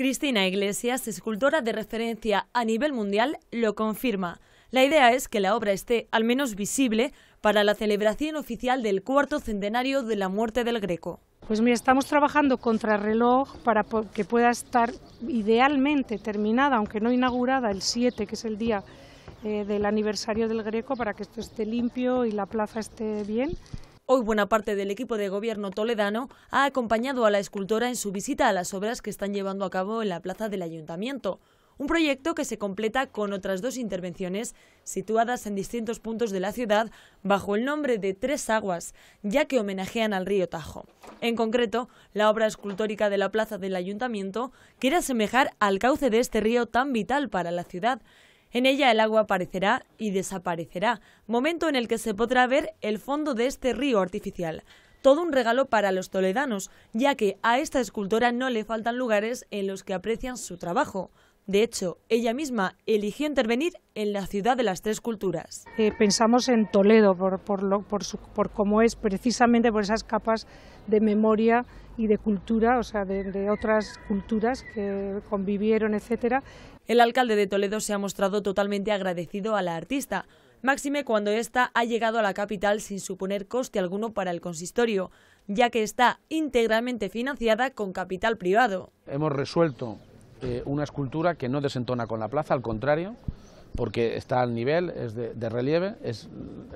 Cristina Iglesias, escultora de referencia a nivel mundial, lo confirma. La idea es que la obra esté al menos visible para la celebración oficial del cuarto centenario de la muerte del Greco. Pues mira, estamos trabajando contra reloj para que pueda estar idealmente terminada, aunque no inaugurada, el 7, que es el día eh, del aniversario del Greco, para que esto esté limpio y la plaza esté bien Hoy buena parte del equipo de gobierno toledano ha acompañado a la escultora en su visita a las obras que están llevando a cabo en la plaza del ayuntamiento. Un proyecto que se completa con otras dos intervenciones situadas en distintos puntos de la ciudad bajo el nombre de Tres Aguas, ya que homenajean al río Tajo. En concreto, la obra escultórica de la plaza del ayuntamiento quiere asemejar al cauce de este río tan vital para la ciudad en ella el agua aparecerá y desaparecerá, momento en el que se podrá ver el fondo de este río artificial. Todo un regalo para los toledanos, ya que a esta escultora no le faltan lugares en los que aprecian su trabajo. De hecho, ella misma eligió intervenir en la ciudad de las tres culturas. Eh, pensamos en Toledo por, lo, por, cómo es, precisamente por esas capas de memoria y de cultura, o sea, de, de otras culturas que convivieron, etc. El alcalde de Toledo se ha mostrado totalmente agradecido a la artista, máxime cuando ésta ha llegado a la capital sin suponer coste alguno para el consistorio, ya que está íntegramente financiada con capital privado. Hemos resuelto eh, una escultura que no desentona con la plaza, al contrario, porque está al nivel, es de, relieve, es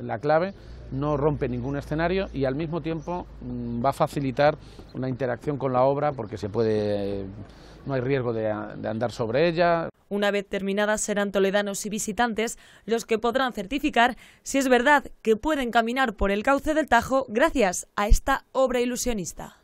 la clave, no rompe ningún escenario y al mismo tiempo mm, va a facilitar una interacción con la obra porque se puede, no hay riesgo de, de andar sobre ella. Una vez terminadas serán toledanos y visitantes los que podrán certificar si es verdad que pueden caminar por el cauce del Tajo gracias a esta obra ilusionista.